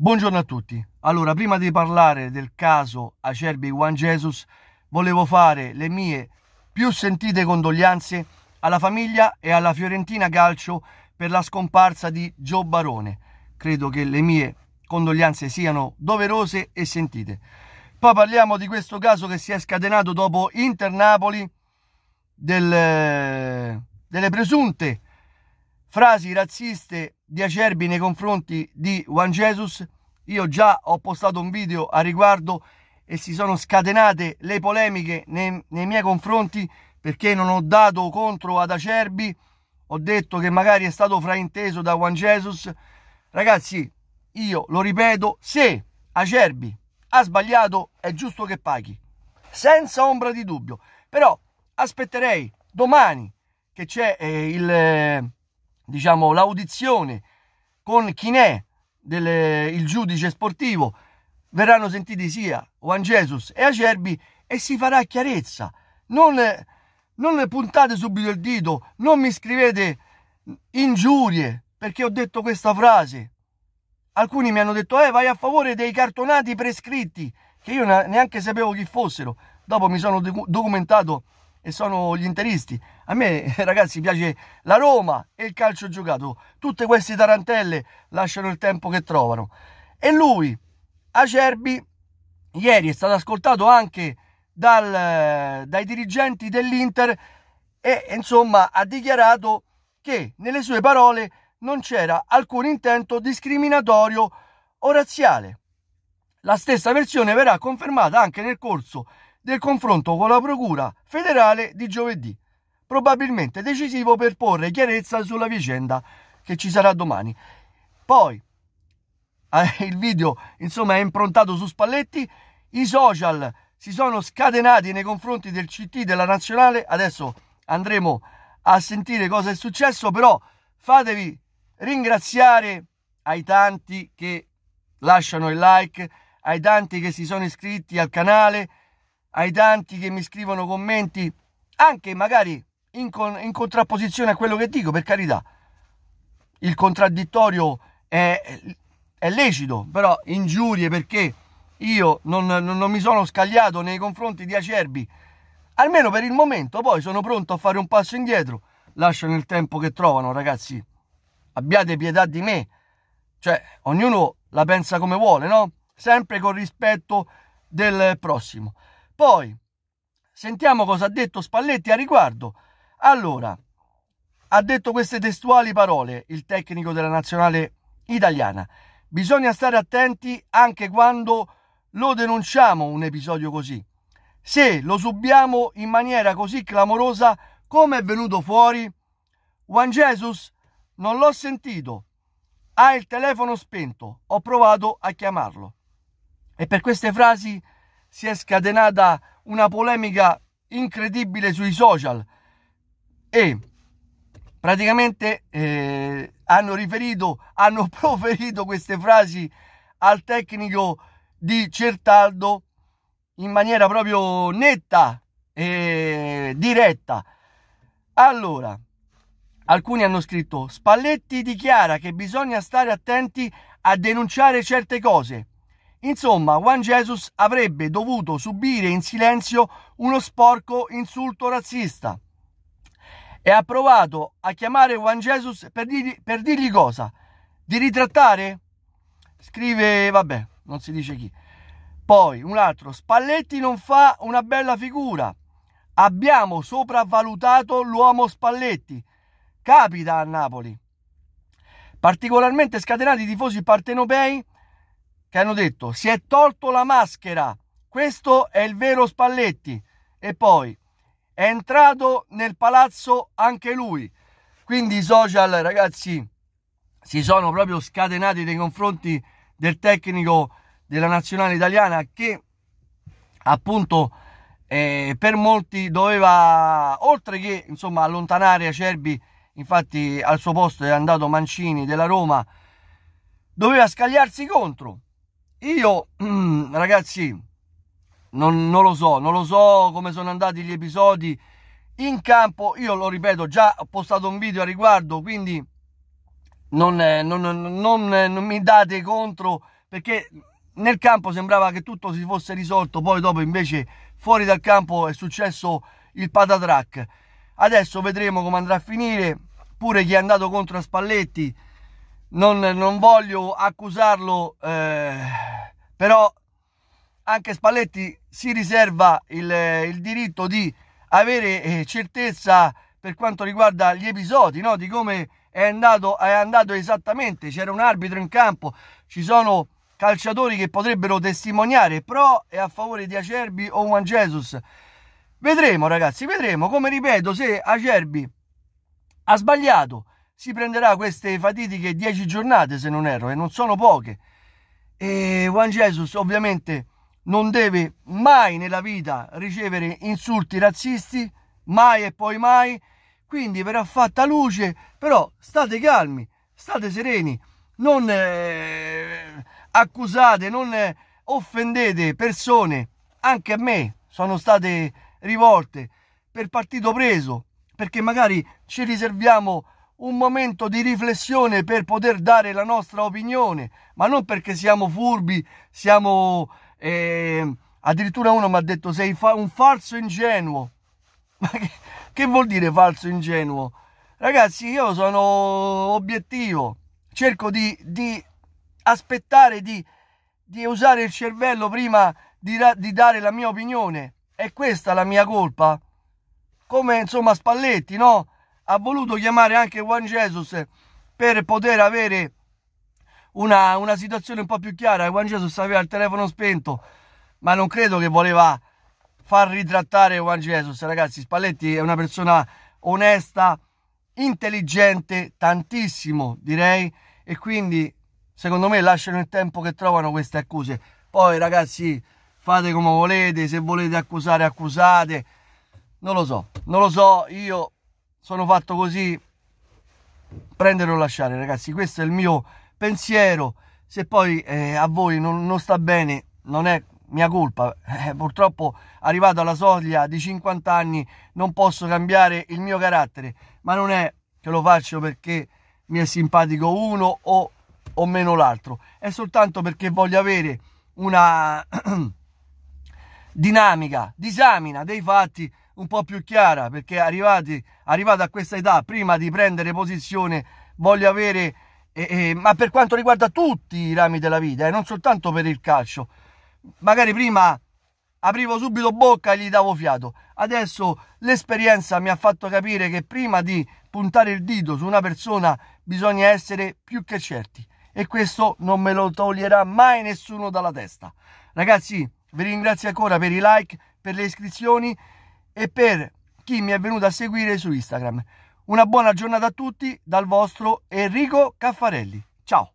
Buongiorno a tutti. Allora, prima di parlare del caso Acerbi Juan Jesus, volevo fare le mie più sentite condoglianze alla famiglia e alla Fiorentina Calcio per la scomparsa di Gio Barone. Credo che le mie condoglianze siano doverose e sentite. Poi parliamo di questo caso che si è scatenato dopo Inter-Napoli del, delle presunte frasi razziste di Acerbi nei confronti di Juan Jesus. Io già ho postato un video a riguardo e si sono scatenate le polemiche nei, nei miei confronti perché non ho dato contro ad Acerbi. Ho detto che magari è stato frainteso da Juan Jesus. Ragazzi, io lo ripeto, se Acerbi ha sbagliato è giusto che paghi, senza ombra di dubbio. Però aspetterei domani che c'è eh, il... Eh, diciamo, l'audizione con Chinè, del, il giudice sportivo, verranno sentiti sia Juan Jesus e Acerbi e si farà chiarezza. Non, non puntate subito il dito, non mi scrivete ingiurie perché ho detto questa frase. Alcuni mi hanno detto, eh, vai a favore dei cartonati prescritti, che io neanche sapevo chi fossero. Dopo mi sono documentato e sono gli interisti. A me, eh, ragazzi, piace la Roma e il calcio giocato. Tutte queste tarantelle lasciano il tempo che trovano. E lui, Acerbi, ieri è stato ascoltato anche dal, dai dirigenti dell'Inter e insomma ha dichiarato che nelle sue parole non c'era alcun intento discriminatorio o razziale. La stessa versione verrà confermata anche nel corso del confronto con la Procura federale di giovedì, probabilmente decisivo per porre chiarezza sulla vicenda che ci sarà domani. Poi eh, il video insomma è improntato su Spalletti, i social si sono scatenati nei confronti del CT della nazionale, adesso andremo a sentire cosa è successo, però fatevi ringraziare ai tanti che lasciano il like, ai tanti che si sono iscritti al canale, ai tanti che mi scrivono commenti, anche magari in, con, in contrapposizione a quello che dico, per carità. Il contraddittorio è, è lecito, però ingiurie perché io non, non, non mi sono scagliato nei confronti di Acerbi, almeno per il momento, poi sono pronto a fare un passo indietro. Lasciano il tempo che trovano, ragazzi. Abbiate pietà di me. Cioè, ognuno la pensa come vuole, no? Sempre con rispetto del prossimo. Poi sentiamo cosa ha detto Spalletti a riguardo. Allora, ha detto queste testuali parole il tecnico della nazionale italiana. Bisogna stare attenti anche quando lo denunciamo un episodio così. Se lo subiamo in maniera così clamorosa come è venuto fuori, Juan Jesus non l'ho sentito. Ha il telefono spento. Ho provato a chiamarlo. E per queste frasi si è scatenata una polemica incredibile sui social e praticamente eh, hanno riferito, hanno proferito queste frasi al tecnico di Certaldo in maniera proprio netta e diretta. Allora, alcuni hanno scritto Spalletti dichiara che bisogna stare attenti a denunciare certe cose. Insomma, Juan Jesus avrebbe dovuto subire in silenzio uno sporco insulto razzista. E ha provato a chiamare Juan Jesus per dirgli, per dirgli cosa? Di ritrattare? Scrive, vabbè, non si dice chi. Poi un altro, Spalletti non fa una bella figura. Abbiamo sopravvalutato l'uomo Spalletti. Capita a Napoli. Particolarmente scatenati i tifosi partenopei che hanno detto si è tolto la maschera, questo è il vero Spalletti. E poi è entrato nel palazzo anche lui. Quindi i social, ragazzi, si sono proprio scatenati nei confronti del tecnico della nazionale italiana che appunto eh, per molti doveva, oltre che insomma allontanare Acerbi, infatti al suo posto è andato Mancini della Roma, doveva scagliarsi contro io, ragazzi, non, non, lo so, non lo so come sono andati gli episodi in campo. Io lo ripeto, già ho postato un video a riguardo, quindi non, non, non mi date contro perché nel campo sembrava che tutto si fosse risolto, poi dopo invece fuori dal campo è successo il patatrack. Adesso vedremo come andrà a finire, pure chi è andato contro a Spalletti non, non voglio accusarlo, eh, però anche Spalletti si riserva il, eh, il diritto di avere eh, certezza per quanto riguarda gli episodi, no? di come è andato, è andato esattamente, c'era un arbitro in campo, ci sono calciatori che potrebbero testimoniare, pro e a favore di Acerbi o Juan Jesus. Vedremo ragazzi, vedremo, come ripeto, se Acerbi ha sbagliato si prenderà queste fatidiche 10 giornate, se non erro, e non sono poche. E Juan Jesus ovviamente non deve mai nella vita ricevere insulti razzisti, mai e poi mai, quindi verrà fatta luce, però state calmi, state sereni, non eh, accusate, non eh, offendete persone, anche a me sono state rivolte per partito preso, perché magari ci riserviamo un momento di riflessione per poter dare la nostra opinione, ma non perché siamo furbi, siamo... Eh, addirittura uno mi ha detto sei fa un falso ingenuo. Ma che, che vuol dire falso ingenuo? Ragazzi, io sono obiettivo, cerco di, di aspettare di, di, usare il cervello prima di, di dare la mia opinione. È questa la mia colpa? Come insomma Spalletti, no? ha voluto chiamare anche Juan Jesus per poter avere una, una situazione un po' più chiara. Juan Jesus aveva il telefono spento, ma non credo che voleva far ritrattare Juan Jesus. Ragazzi, Spalletti è una persona onesta, intelligente, tantissimo direi, e quindi secondo me lasciano il tempo che trovano queste accuse. Poi ragazzi, fate come volete, se volete accusare, accusate. Non lo so, non lo so, io sono fatto così prendere o lasciare ragazzi questo è il mio pensiero se poi eh, a voi non, non, sta bene non è mia colpa eh, purtroppo arrivato alla soglia di 50 anni non posso cambiare il mio carattere ma non è che lo faccio perché mi è simpatico uno o, o meno l'altro è soltanto perché voglio avere una dinamica disamina dei fatti un po' più chiara perché arrivati, arrivato a questa età, prima di prendere posizione, voglio avere, eh, eh, ma per quanto riguarda tutti i rami della vita, eh, non soltanto per il calcio, magari prima aprivo subito bocca e gli davo fiato. Adesso l'esperienza mi ha fatto capire che prima di puntare il dito su una persona bisogna essere più che certi e questo non me lo toglierà mai nessuno dalla testa. Ragazzi, vi ringrazio ancora per i like, per le iscrizioni e per chi mi è venuto a seguire su Instagram. Una buona giornata a tutti dal vostro Enrico Caffarelli. Ciao!